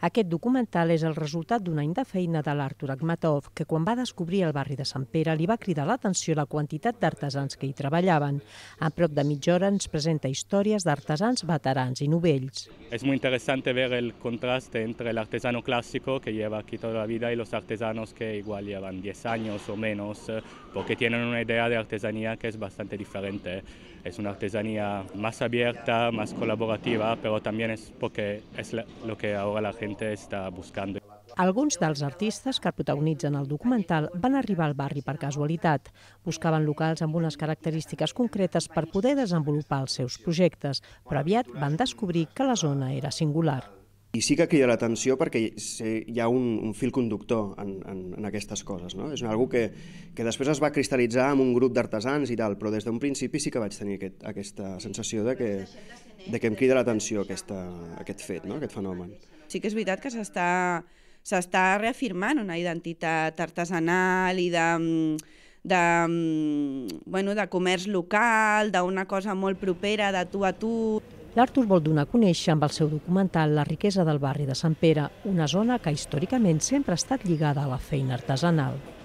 Aquest documental és el resultat d'un any de feina de l'Artur Akhmatov, que quan va descobrir el barri de Sant Pere li va cridar l'atenció la quantitat d'artesans que hi treballaven. A prop de mitja hora ens presenta històries d'artesans veterans i novells. És molt interessant veure el contrast entre l'artesano clàssic que lleva aquí tota la vida i els artesanos que igual llevan 10 anys o menys, perquè tenen una idea d'artesania que és bastant diferent. És una artesania més abierta, més col·laborativa, però també és perquè és lo que ara la gent gente está buscando. Alguns dels artistes que protagonitzen el documental van arribar al barri per casualitat. Buscaven locals amb unes característiques concretes per poder desenvolupar els seus projectes, però aviat van descobrir que la zona era singular. I sí que crida l'atenció perquè hi ha un, un fil conductor en, en, en aquestes coses. No? És cosa que, que després es va cristal·litzar amb un grup d'artesans i tal, però des d'un principi sí que vaig tenir aquest, aquesta sensació de que, de que em crida l'atenció aquest fet, no? aquest fenomen. Sí que és veritat que s'està s'està reafirmant una identitat artesanal i de, mm, de, mm, bueno, de comerç local, d'una cosa molt propera, de tu a tu. L'Artur vol donar a conèixer amb el seu documental la riquesa del barri de Sant Pere, una zona que històricament sempre ha estat lligada a la feina artesanal.